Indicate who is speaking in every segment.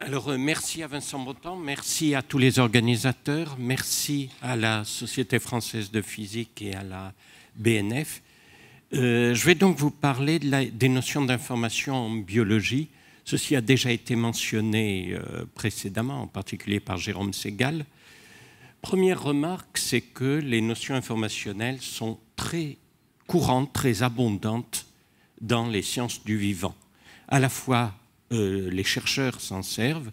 Speaker 1: Alors, euh, merci à Vincent Breton, merci à tous les organisateurs, merci à la Société française de physique et à la BNF. Euh, je vais donc vous parler de des notions d'information en biologie. Ceci a déjà été mentionné euh, précédemment, en particulier par Jérôme Segal. Première remarque, c'est que les notions informationnelles sont très courantes, très abondantes dans les sciences du vivant, à la fois euh, les chercheurs s'en servent,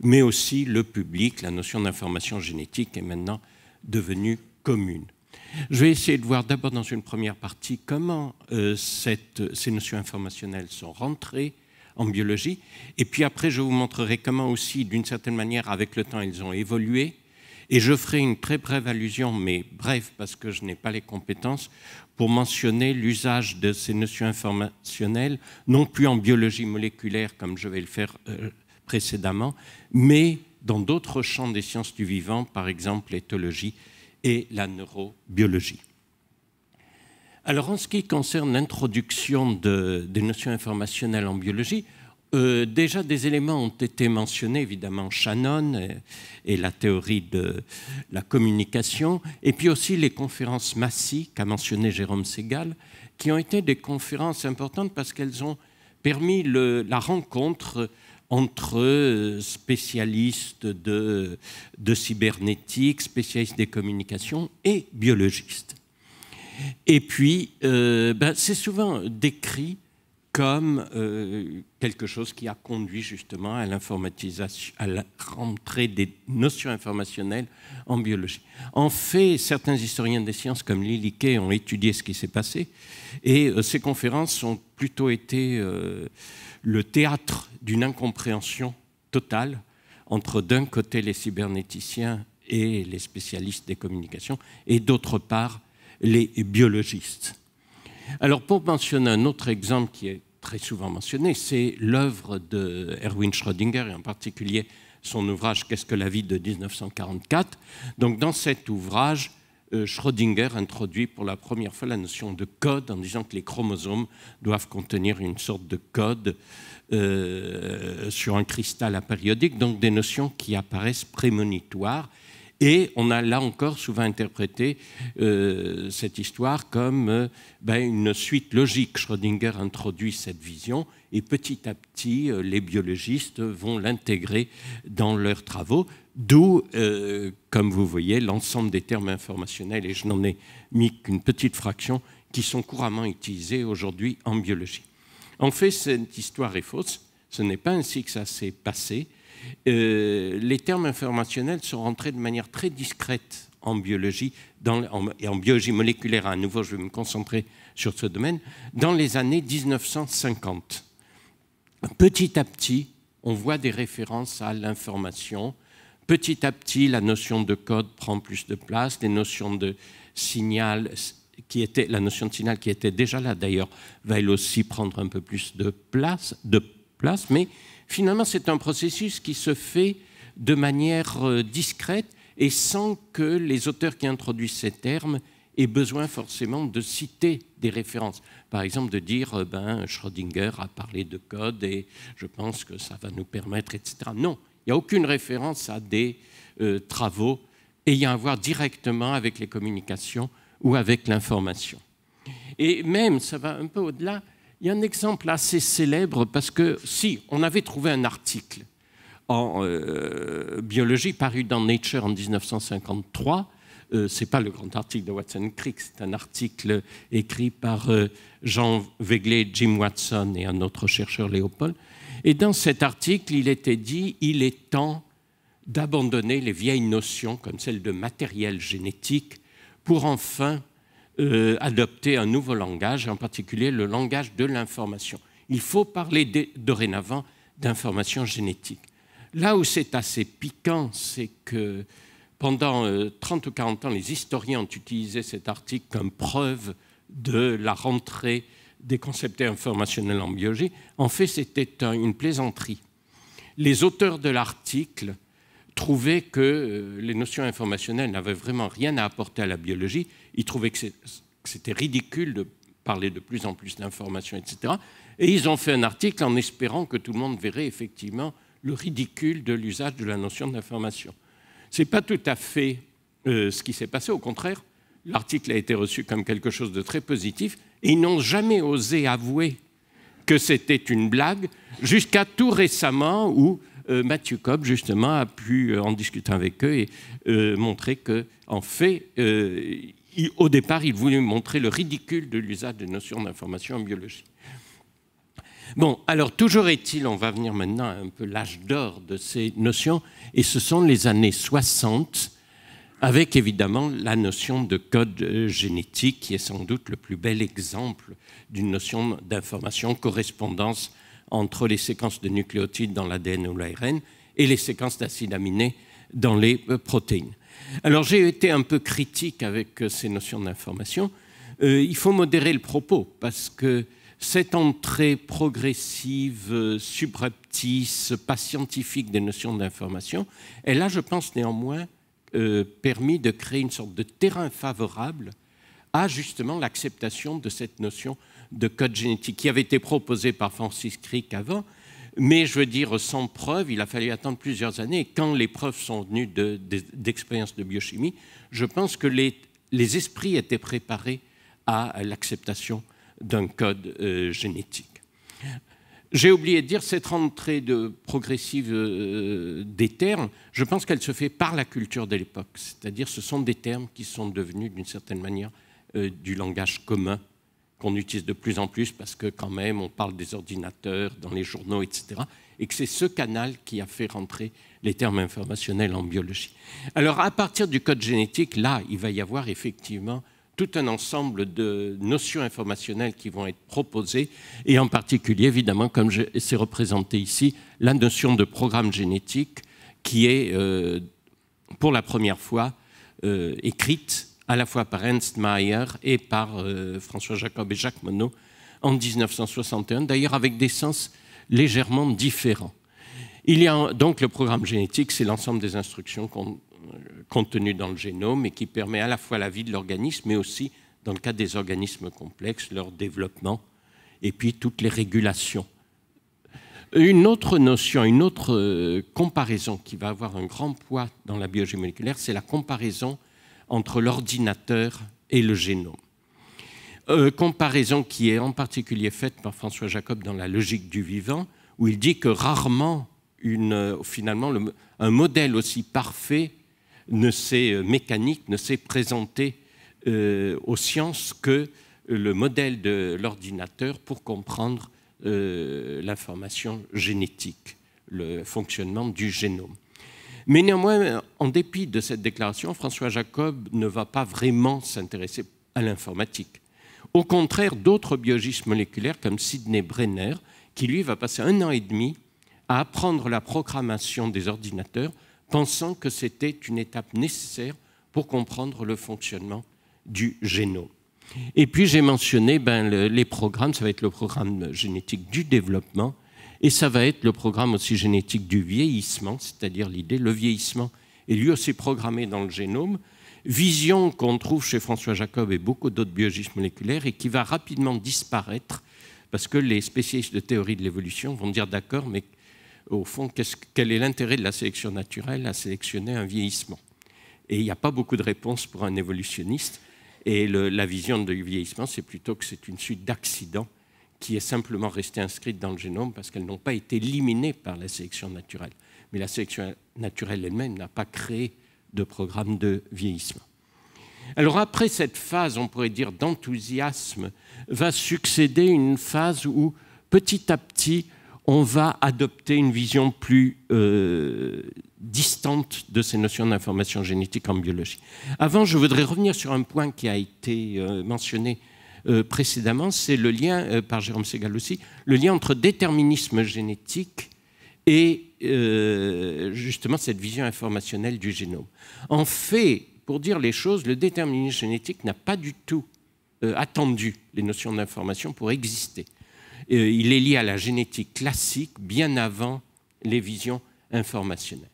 Speaker 1: mais aussi le public. La notion d'information génétique est maintenant devenue commune. Je vais essayer de voir d'abord dans une première partie comment euh, ces notions informationnelles sont rentrées en biologie, et puis après je vous montrerai comment aussi, d'une certaine manière, avec le temps, elles ont évolué, et je ferai une très brève allusion, mais bref parce que je n'ai pas les compétences, pour mentionner l'usage de ces notions informationnelles, non plus en biologie moléculaire, comme je vais le faire euh, précédemment, mais dans d'autres champs des sciences du vivant, par exemple l'éthologie et la neurobiologie. Alors en ce qui concerne l'introduction des notions informationnelles en biologie, euh, déjà des éléments ont été mentionnés, évidemment Shannon et, la théorie de la communication, et puis aussi les conférences Massy qu'a mentionné Jérôme Segal, qui ont été des conférences importantes parce qu'elles ont permis le, la rencontre entre euh, spécialistes de, de cybernétique, spécialistes des communications et biologistes. Et puis, euh, ben, c'est souvent décrit comme euh, quelque chose qui a conduit justement à l'informatisation, à la rentrée des notions informationnelles en biologie. En fait, certains historiens des sciences comme Kay ont étudié ce qui s'est passé et euh, ces conférences ont plutôt été euh, le théâtre d'une incompréhension totale entre d'un côté les cybernéticiens et les spécialistes des communications et d'autre part les biologistes. Alors pour mentionner un autre exemple qui est très souvent mentionné, c'est l'œuvre de Erwin Schrödinger et en particulier son ouvrage Qu'est-ce que la vie de 1944. Donc dans cet ouvrage, euh, Schrödinger introduit pour la première fois la notion de code en disant que les chromosomes doivent contenir une sorte de code euh, sur un cristal apériodique, donc des notions qui apparaissent prémonitoires et on a là encore souvent interprété euh, cette histoire comme euh, ben, une suite logique. Schrödinger introduit cette vision et petit à petit, euh, les biologistes vont l'intégrer dans leurs travaux, d'où, comme vous voyez, l'ensemble des termes informationnels, et je n'en ai mis qu'une petite fraction, qui sont couramment utilisés aujourd'hui en biologie. En fait, cette histoire est fausse. Ce n'est pas ainsi que ça s'est passé. Euh, les termes informationnels sont rentrés de manière très discrète en biologie, dans, en, et en biologie moléculaire, à nouveau je vais me concentrer sur ce domaine, dans les années 1950. Petit à petit, on voit des références à l'information. Petit à petit, la notion de code prend plus de place, les notions de signal qui était, la notion de signal qui était déjà là d'ailleurs, va elle aussi prendre un peu plus de place, de place mais Finalement, c'est un processus qui se fait de manière euh, discrète et sans que les auteurs qui introduisent ces termes aient besoin forcément de citer des références. Par exemple, de dire, euh, ben, Schrödinger a parlé de code et je pense que ça va nous permettre, etc. Non, il n'y a aucune référence à des euh, travaux ayant à voir directement avec les communications ou avec l'information. Et même, ça va un peu au-delà, il y a un exemple assez célèbre parce que si on avait trouvé un article en euh, biologie paru dans Nature en 1953, Ce euh, c'est pas le grand article de Watson Crick, c'est un article écrit par euh, Jean Veiglé, Jim Watson et un autre chercheur Léopold. Et dans cet article, il était dit il est temps d'abandonner les vieilles notions comme celle de matériel génétique pour enfin euh, adopter un nouveau langage, en particulier le langage de l'information. Il faut parler dorénavant d'information génétique. Là où c'est assez piquant, c'est que pendant 30 euh, ou 40 ans, les historiens ont utilisé cet article comme preuve de la rentrée des concepts informationnels en biologie. En fait, c'était une plaisanterie. Les auteurs de l'article trouvaient que euh, les notions informationnelles n'avaient vraiment rien à apporter à la biologie. Ils trouvaient que c'était ridicule de parler de plus en plus d'informations, etc. Et ils ont fait un article en espérant que tout le monde verrait effectivement le ridicule de l'usage de la notion d'information. Ce n'est pas tout à fait euh, ce qui s'est passé, au contraire, l'article a été reçu comme quelque chose de très positif, et ils n'ont jamais osé avouer que c'était une blague, jusqu'à tout récemment où euh, Mathieu Cobb, justement, a pu, euh, en discuter avec eux, et, euh, montrer que, en fait, au départ, il voulait montrer le ridicule de l'usage des notions d'information en biologie. Bon, alors toujours est-il, on va venir maintenant à un peu l'âge d'or de ces notions, et ce sont les années 60, avec évidemment la notion de code génétique, qui est sans doute le plus bel exemple d'une notion d'information, correspondance entre les séquences de nucléotides dans l'ADN ou l'ARN et les séquences d'acides aminés dans les euh, protéines. Alors j'ai été un peu critique avec euh, ces notions d'information. Euh, il faut modérer le propos parce que cette entrée progressive, subreptice, pas scientifique des notions d'information, elle a, je pense néanmoins, permis de créer une sorte de terrain favorable à justement l'acceptation de cette notion de code génétique qui avait été proposé par Francis Crick avant, mais je veux dire, sans preuve, il a fallu attendre plusieurs années. quand les preuves sont venues d'expériences de, biochimie, je pense que les, les esprits étaient préparés à l'acceptation d'un code euh, génétique. J'ai oublié de dire cette rentrée de progressive euh, des termes, je pense qu'elle se fait par la culture de l'époque, c'est-à-dire ce sont des termes qui sont devenus d'une certaine manière euh, du langage commun qu'on utilise de plus en plus parce que quand même on parle des ordinateurs dans les journaux, etc. Et que c'est ce canal qui a fait rentrer les termes informationnels en biologie. Alors à partir du code génétique, là, il va y avoir effectivement tout un ensemble de notions informationnelles qui vont être proposées, et en particulier, évidemment, comme c'est représenté ici, la notion de programme génétique qui est, euh, pour la première fois, euh, écrite à la fois par Ernst Mayer et par euh, François Jacob et Jacques Monod en 1961, d'ailleurs avec des sens légèrement différents. Il y a donc le programme génétique, c'est l'ensemble des instructions euh, contenues dans le génome et qui permet à la fois la vie de l'organisme, mais aussi, dans le cas des organismes complexes, leur développement et puis toutes les régulations. Une autre notion, une autre euh, comparaison qui va avoir un grand poids dans la biologie moléculaire, c'est la comparaison entre l'ordinateur et le génome. Euh, comparaison qui est en particulier faite par François Jacob dans La logique du vivant, où il dit que rarement, une, euh, finalement, un modèle aussi parfait ne s'est euh, mécanique, ne s'est présenté aux sciences que le modèle de l'ordinateur pour comprendre l'information génétique, le fonctionnement du génome. Mais néanmoins, en dépit de cette déclaration, François Jacob ne va pas vraiment s'intéresser à l'informatique. Au contraire, d'autres biologistes moléculaires comme Sidney Brenner, qui lui va passer un an et demi à apprendre la programmation des ordinateurs, pensant que c'était une étape nécessaire pour comprendre le fonctionnement du génome. Et puis j'ai mentionné ben, les programmes, ça va être le programme génétique du développement, et ça va être le programme aussi génétique du vieillissement, c'est-à-dire l'idée, le vieillissement est lui aussi programmé dans le génome, vision qu'on trouve chez François Jacob et beaucoup d'autres biologistes moléculaires et qui va rapidement disparaître parce que les spécialistes de théorie de l'évolution vont dire d'accord, mais au fond, quel est l'intérêt de la sélection naturelle à sélectionner un vieillissement Et il n'y a pas beaucoup de réponses pour un évolutionniste. Et la vision du vieillissement, c'est plutôt que c'est une suite d'accidents qui est simplement restée inscrite dans le génome parce qu'elles n'ont pas été éliminées par la sélection naturelle. Mais la sélection naturelle elle-même n'a pas créé de programme de vieillissement. Alors après cette phase, on pourrait dire, d'enthousiasme, va succéder une phase où, petit à petit, on va adopter une vision plus euh, distante de ces notions d'information génétique en biologie. Avant, je voudrais revenir sur un point qui a été euh, mentionné euh, précédemment, c'est le lien, euh, par Jérôme Segal aussi, le lien entre déterminisme génétique et euh, justement cette vision informationnelle du génome. En fait, pour dire les choses, le déterminisme génétique n'a pas du tout attendu les notions d'information pour exister. il est lié à la génétique classique bien avant les visions informationnelles.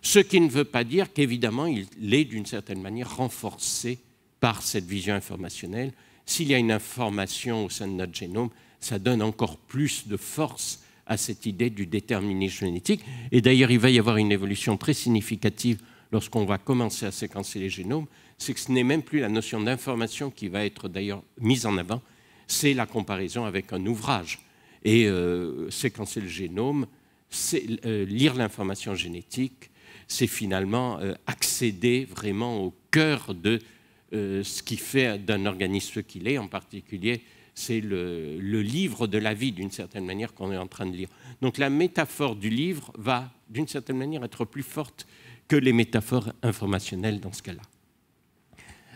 Speaker 1: Ce qui ne veut pas dire qu'évidemment, il est d'une certaine manière renforcé par cette vision informationnelle s'il y a une information au sein de notre génome, ça donne encore plus de force à cette idée du déterminisme génétique. Et d'ailleurs, il va y avoir une évolution très significative lorsqu'on va commencer à séquencer les génomes, c'est que ce n'est même plus la notion d'information qui va être d'ailleurs mise en avant, c'est la comparaison avec un ouvrage. Et euh, séquencer le génome, c'est euh, lire l'information génétique, c'est finalement euh, accéder vraiment au cœur de euh, ce qui fait d'un organisme ce qu'il est, en particulier c'est le, livre de la vie, d'une certaine manière, qu'on est en train de lire. Donc la métaphore du livre va, d'une certaine manière, être plus forte que les métaphores informationnelles dans ce cas-là.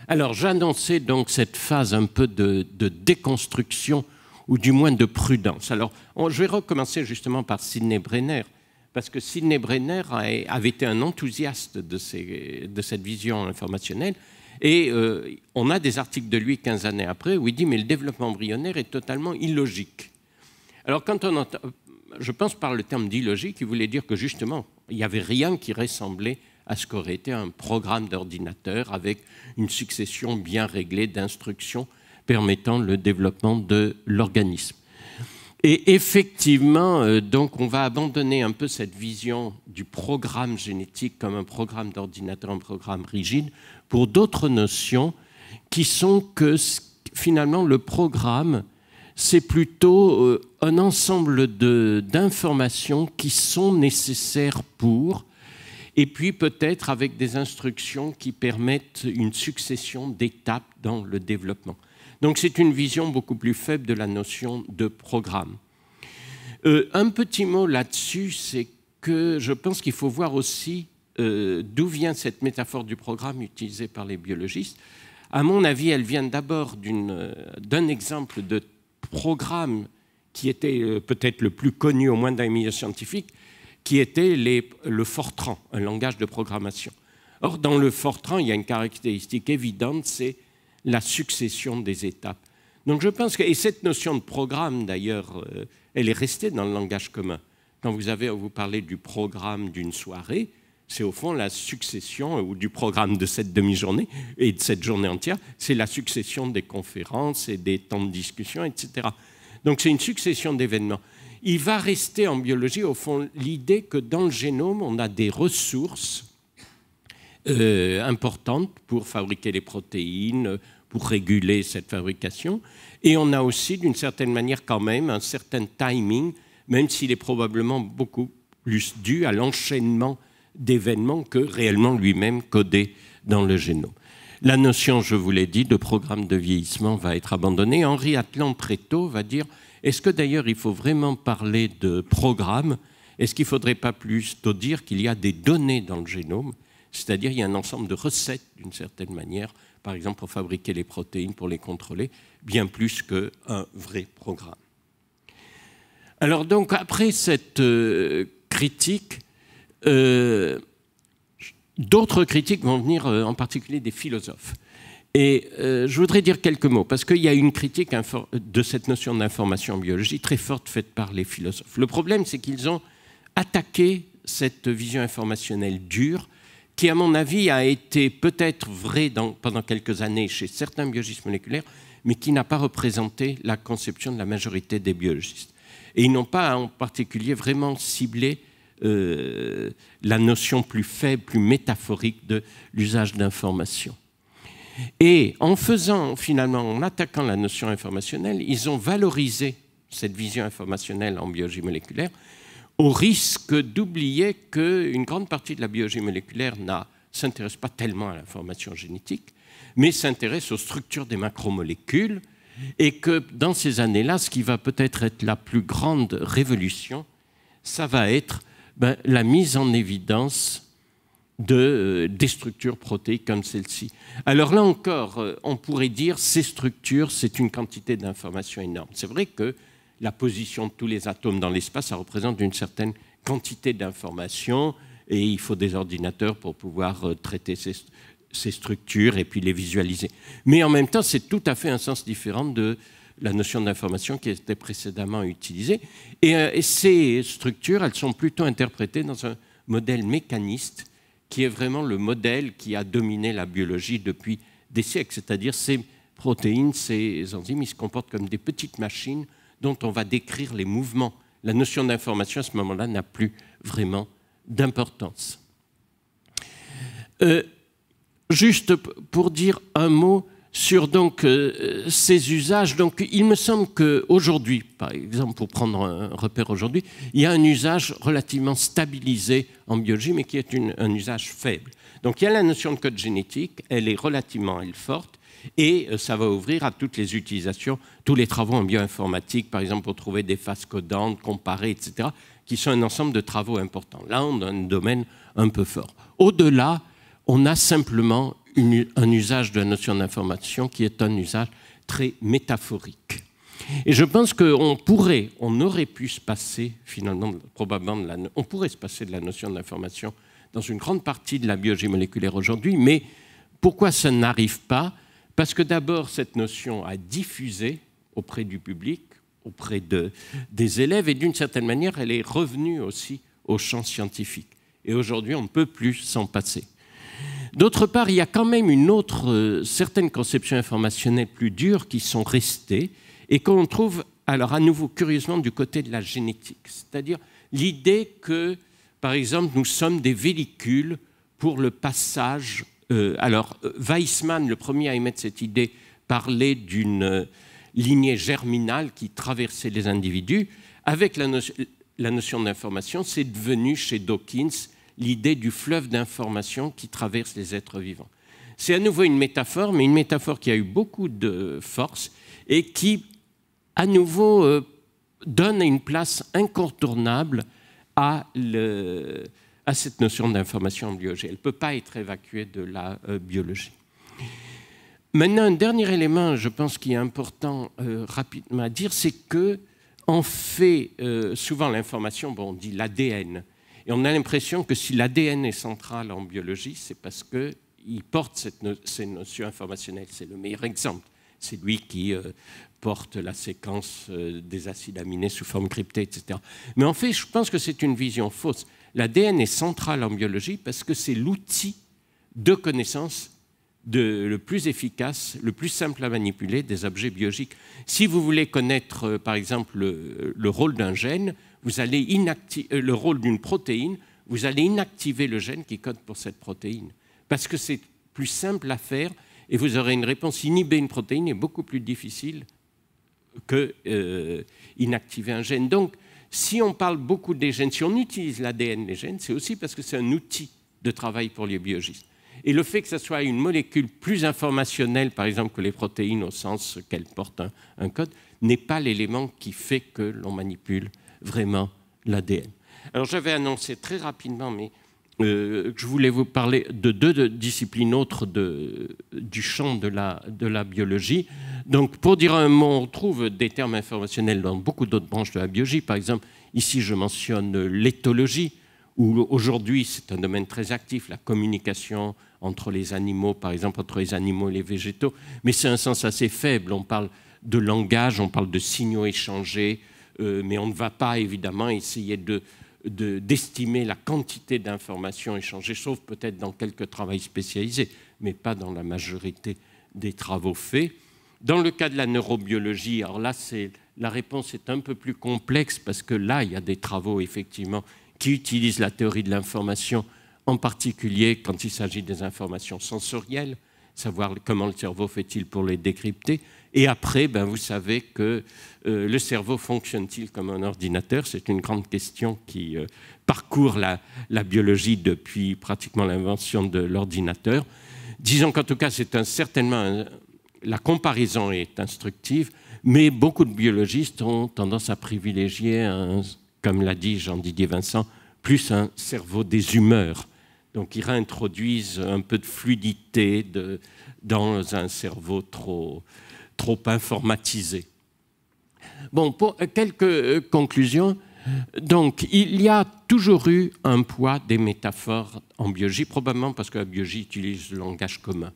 Speaker 1: Alors j'annonçais donc cette phase un peu de, déconstruction, ou du moins de prudence. Alors je vais recommencer justement par Sidney Brenner, parce que Sidney Brenner avait été un enthousiaste de cette vision informationnelle, et euh, on a des articles de lui 15 années après où il dit mais le développement embryonnaire est totalement illogique. Alors quand on entend, je pense par le terme d'illogique, il voulait dire que justement, il n'y avait rien qui ressemblait à ce qu'aurait été un programme d'ordinateur avec une succession bien réglée d'instructions permettant le développement de l'organisme. Et effectivement, euh, donc on va abandonner un peu cette vision du programme génétique comme un programme d'ordinateur, un programme rigide, pour d'autres notions qui sont que finalement le programme, c'est plutôt euh, un ensemble d'informations qui sont nécessaires pour, et puis peut-être avec des instructions qui permettent une succession d'étapes dans le développement. Donc c'est une vision beaucoup plus faible de la notion de programme. Euh, un petit mot là-dessus, c'est que je pense qu'il faut voir aussi euh, d'où vient cette métaphore du programme utilisée par les biologistes. À mon avis, elle vient d'abord euh, d'un exemple de programme qui était peut-être le plus connu, au moins dans les milieux scientifiques, qui était les, le Fortran, un langage de programmation. Or, dans le Fortran, il y a une caractéristique évidente, c'est la succession des étapes. Donc je pense que, et cette notion de programme d'ailleurs, euh, elle est restée dans le langage commun. Quand vous, avez, vous parlez du programme d'une soirée, c'est au fond la succession, euh, ou du programme de cette demi-journée et de cette journée entière, c'est la succession des conférences et des temps de discussion, etc. Donc c'est une succession d'événements. Il va rester en biologie, au fond, l'idée que dans le génome, on a des ressources euh, importante pour fabriquer les protéines, pour réguler cette fabrication. Et on a aussi, d'une certaine manière, quand même, un certain timing, même s'il est probablement beaucoup plus dû à l'enchaînement d'événements que réellement lui-même codé dans le génome. La notion, je vous l'ai dit, de programme de vieillissement va être abandonnée. Henri Atlan Préto va dire est-ce que d'ailleurs il faut vraiment parler de programme Est-ce qu'il ne faudrait pas plutôt dire qu'il y a des données dans le génome c'est-à-dire il y a un ensemble de recettes, d'une certaine manière, par exemple pour fabriquer les protéines, pour les contrôler, bien plus qu'un vrai programme. Alors donc, après cette euh, critique, euh, d'autres critiques vont venir, euh, en particulier des philosophes. Et je voudrais dire quelques mots, parce qu'il y a une critique de cette notion d'information en biologie très forte faite par les philosophes. Le problème, c'est qu'ils ont attaqué cette vision informationnelle dure qui, à mon avis, a été peut-être vrai pendant quelques années chez certains biologistes moléculaires, mais qui n'a pas représenté la conception de la majorité des biologistes. Et ils n'ont pas en particulier vraiment ciblé euh, la notion plus faible, plus métaphorique de l'usage d'informations. Et en faisant, finalement, en attaquant la notion informationnelle, ils ont valorisé cette vision informationnelle en biologie moléculaire, au risque d'oublier qu'une grande partie de la biologie moléculaire ne s'intéresse pas tellement à l'information génétique, mais s'intéresse aux structures des macromolécules, et que dans ces années-là, ce qui va peut-être être la plus grande révolution, ça va être ben, la mise en évidence de, euh, des structures protéiques comme celle-ci. Alors là encore, euh, on pourrait dire ces structures, c'est une quantité d'informations énorme. C'est vrai que la position de tous les atomes dans l'espace, ça représente une certaine quantité d'informations et il faut des ordinateurs pour pouvoir euh, traiter ces, structures et puis les visualiser. Mais en même temps, c'est tout à fait un sens différent de la notion d'information qui était précédemment utilisée. Euh, et, ces structures, elles sont plutôt interprétées dans un modèle mécaniste qui est vraiment le modèle qui a dominé la biologie depuis des siècles. C'est-à-dire ces protéines, ces enzymes, ils se comportent comme des petites machines dont on va décrire les mouvements. La notion d'information à ce moment-là n'a plus vraiment d'importance. Euh, juste pour dire un mot sur donc euh, ces usages. Donc, il me semble qu'aujourd'hui, par exemple, pour prendre un repère aujourd'hui, il y a un usage relativement stabilisé en biologie, mais qui est un usage faible. Donc, il y a la notion de code génétique, elle est relativement forte, et euh, ça va ouvrir à toutes les utilisations, tous les travaux en bioinformatique, par exemple pour trouver des faces codantes, comparer, etc., qui sont un ensemble de travaux importants. Là, on a un domaine un peu fort. Au-delà, on a simplement un usage de la notion d'information qui est un usage très métaphorique. Et je pense qu'on pourrait, on aurait pu se passer finalement, probablement, on pourrait se passer de la notion d'information dans une grande partie de la biologie moléculaire aujourd'hui, mais pourquoi ça n'arrive pas parce que d'abord, cette notion a diffusé auprès du public, auprès des élèves, et d'une certaine manière, elle est revenue aussi au champ scientifique. Et aujourd'hui, on ne peut plus s'en passer. D'autre part, il y a quand même une autre, euh, certaines conceptions informationnelles plus dures qui sont restées et qu'on trouve alors à nouveau curieusement du côté de la génétique, c'est-à-dire l'idée que, par exemple, nous sommes des véhicules pour le passage euh, alors, euh, Weissmann, le premier à émettre cette idée, parlait d'une euh, lignée germinale qui traversait les individus. Avec la, notion d'information, c'est devenu chez Dawkins l'idée du fleuve d'information qui traverse les êtres vivants. C'est à nouveau une métaphore, mais une métaphore qui a eu beaucoup de force et qui, à nouveau, donne une place incontournable à le, à cette notion d'information en biologie. Elle ne peut pas être évacuée de la euh, biologie. Maintenant, un dernier élément, je pense, qui est important euh, rapidement à dire, c'est que en fait euh, souvent l'information, on dit l'ADN, et on a l'impression que si l'ADN est central en biologie, c'est parce qu'il porte cette notion ces notions informationnelles. C'est le meilleur exemple. C'est lui qui porte la séquence des acides aminés sous forme cryptée, etc. Mais en fait, je pense que c'est une vision fausse. L'ADN est central en biologie parce que c'est l'outil de connaissance le plus efficace, le plus simple à manipuler des objets biologiques. Si vous voulez connaître, euh, par exemple, le, rôle d'un gène, vous allez euh, le rôle d'une protéine, vous allez inactiver le gène qui code pour cette protéine. Parce que c'est plus simple à faire et vous aurez une réponse. Inhiber une protéine est beaucoup plus difficile que euh, inactiver un gène. Donc, si on parle beaucoup des gènes, si on utilise l'ADN des gènes, c'est aussi parce que c'est un outil de travail pour les biologistes. Et le fait que ce soit une molécule plus informationnelle, par exemple, que les protéines au sens qu'elles portent un, code, n'est pas l'élément qui fait que l'on manipule vraiment l'ADN. Alors j'avais annoncé très rapidement, mais euh, je voulais vous parler de deux disciplines autres de, du champ de la, de la biologie. Donc, pour dire un mot, on trouve des termes informationnels dans beaucoup d'autres branches de la biologie. Par exemple, ici, je mentionne l'éthologie, où aujourd'hui, c'est un domaine très actif, la communication entre les animaux, par exemple, entre les animaux et les végétaux. Mais c'est un sens assez faible. On parle de langage, on parle de signaux échangés, euh, mais on ne va pas évidemment essayer de, d'estimer la quantité d'informations échangées, sauf peut-être dans quelques travaux spécialisés, mais pas dans la majorité des travaux faits. Dans le cas de la neurobiologie, alors là, la réponse est un peu plus complexe parce que là, il y a des travaux effectivement qui utilisent la théorie de l'information, en particulier quand il s'agit des informations sensorielles, savoir comment le cerveau fait-il pour les décrypter, et après, ben, vous savez que euh, le cerveau fonctionne-t-il comme un ordinateur C'est une grande question qui euh, parcourt la, biologie depuis pratiquement l'invention de l'ordinateur. Disons qu'en tout cas, c'est certainement la comparaison est instructive, mais beaucoup de biologistes ont tendance à privilégier, comme l'a dit Jean-Didier Vincent, plus un cerveau des humeurs. Donc ils réintroduisent un peu de fluidité de, dans un cerveau trop, trop informatisé. Bon, pour euh, quelques euh, conclusions. Donc, il y a toujours eu un poids des métaphores en biologie, probablement parce que la biologie utilise le langage commun.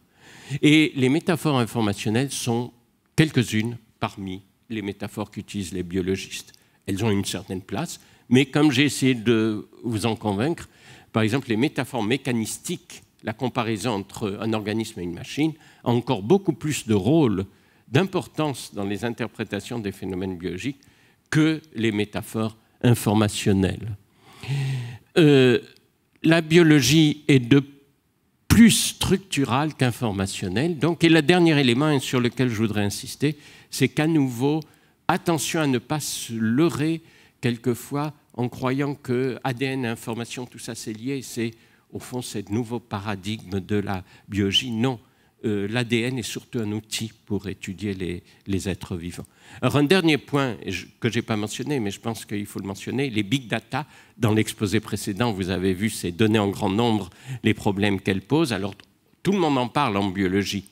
Speaker 1: Et les métaphores informationnelles sont quelques-unes parmi les métaphores qu'utilisent les biologistes. Elles ont une certaine place, mais comme j'ai essayé de vous en convaincre, par exemple, les métaphores mécanistiques, la comparaison entre un organisme et une machine, a encore beaucoup plus de rôle d'importance dans les interprétations des phénomènes biologiques que les métaphores informationnelles. Euh, la biologie est de plus structurale qu'informationnelle. Donc, et le dernier élément sur lequel je voudrais insister, c'est qu'à nouveau, attention à ne pas se leurrer quelquefois en croyant que ADN, information, tout ça c'est lié. C'est au fond ce nouveau paradigme de la biologie. Non, euh, l'ADN est surtout un outil pour étudier les, êtres vivants. Alors un dernier point que je n'ai pas mentionné, mais je pense qu'il faut le mentionner, les big data, dans l'exposé précédent, vous avez vu ces données en grand nombre, les problèmes qu'elles posent. Alors tout le monde en parle en biologie,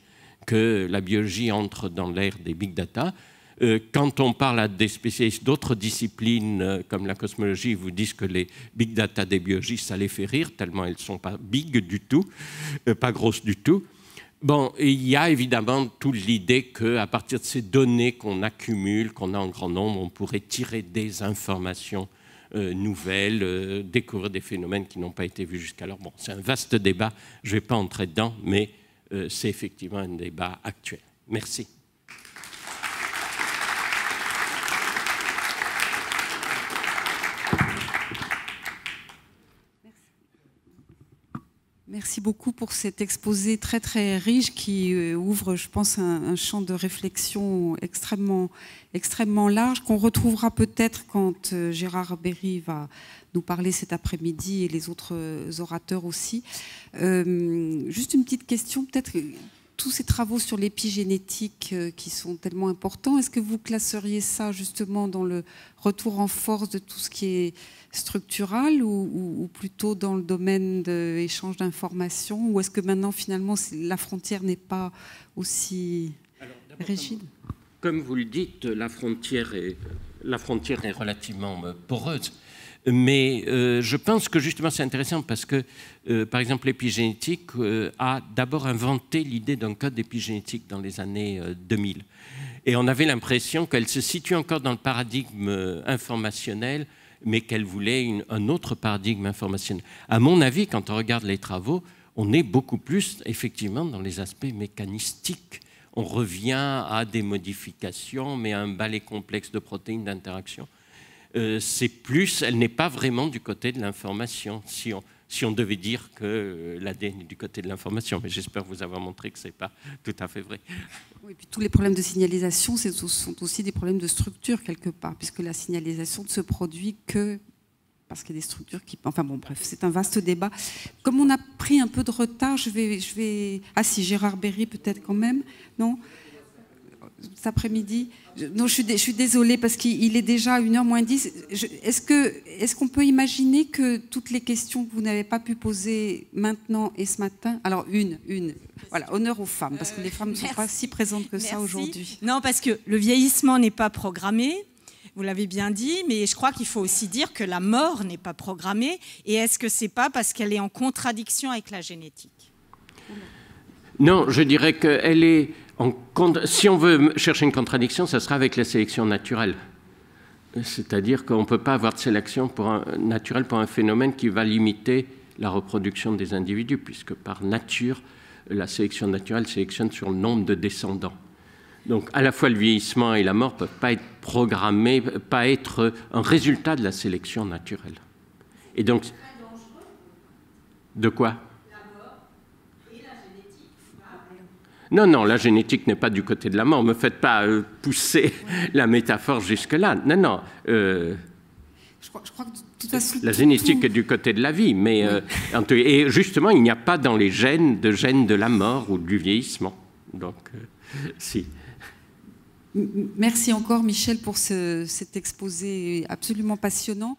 Speaker 1: que la biologie entre dans l'ère des big data. Euh, quand on parle à des spécialistes d'autres disciplines euh, comme la cosmologie, ils vous disent que les big data des biologistes, ça les fait rire, tellement elles ne sont pas big du tout, pas grosses du tout. Bon, il y a évidemment toute l'idée qu'à partir de ces données qu'on accumule, qu'on a en grand nombre, on pourrait tirer des informations euh, nouvelles, euh, découvrir des phénomènes qui n'ont pas été vus jusqu'alors. Bon, c'est un vaste débat, je ne vais pas entrer dedans, mais euh, c'est effectivement un débat actuel. Merci.
Speaker 2: Merci beaucoup pour cet exposé très très riche qui euh, ouvre, je pense, un, champ de réflexion extrêmement, extrêmement large qu'on retrouvera peut-être quand euh, Gérard Berry va nous parler cet après-midi et les autres euh, orateurs aussi. juste une petite question, peut-être tous ces travaux sur l'épigénétique euh, qui sont tellement importants, est-ce que vous classeriez ça justement dans le retour en force de tout ce qui est structural ou, plutôt dans le domaine d'échange d'informations Ou est-ce que maintenant finalement la frontière n'est pas aussi rigide
Speaker 1: Comme vous le dites, la frontière est, la frontière est relativement poreuse. Mais euh, je pense que justement c'est intéressant parce que, euh, par exemple, l'épigénétique euh, a d'abord inventé l'idée d'un code épigénétique dans les années 2000. Et on avait l'impression qu'elle se situe encore dans le paradigme informationnel, mais qu'elle voulait un autre paradigme informationnel. À mon avis, quand on regarde les travaux, on est beaucoup plus effectivement dans les aspects mécanistiques. On revient à des modifications, mais à un balai complexe de protéines d'interaction. Euh, c'est plus, elle n'est pas vraiment du côté de l'information, si on, si on devait dire que euh, l'ADN est du côté de l'information. Mais j'espère vous avoir montré que ce n'est pas tout à fait vrai.
Speaker 2: tous les problèmes de signalisation ce sont aussi des problèmes de structure quelque part, puisque la signalisation ne se produit que parce qu'il y a des structures qui... Enfin bon, bref, c'est un vaste débat. Comme on a pris un peu de retard, je vais... Je vais... Ah si, Gérard Berry peut-être quand même, non cet après-midi. Non, je suis, je suis, désolée parce qu'il est déjà 1h moins 10. Est-ce qu'on est qu'on peut imaginer que toutes les questions que vous n'avez pas pu poser maintenant et ce matin, alors une, une, voilà, honneur aux femmes, parce que les euh, femmes ne sont pas si présentes que ça aujourd'hui. Non, parce que le vieillissement n'est pas programmé, vous l'avez bien dit, mais je crois qu'il faut aussi dire que la mort n'est pas programmée. Et est-ce que c'est pas parce qu'elle est en contradiction avec la génétique
Speaker 1: Non, je dirais qu'elle est si on veut chercher une contradiction, ça sera avec la sélection naturelle. C'est-à-dire qu'on ne peut pas avoir de sélection pour naturelle pour un phénomène qui va limiter la reproduction des individus, puisque par nature, la sélection naturelle sélectionne sur le nombre de descendants. Donc à la fois le vieillissement et la mort ne peuvent pas être programmés, pas être un résultat de la sélection naturelle. Et donc... De quoi Non, non, la génétique n'est pas du côté de la mort. Ne me faites pas euh, pousser la métaphore jusque-là. Non, non. Euh,
Speaker 2: la génétique est
Speaker 1: du côté de la vie, mais euh, et justement, il n'y a pas dans les gènes de gènes de la mort ou du vieillissement. Donc, si.
Speaker 2: Merci encore, Michel, pour cet exposé absolument passionnant.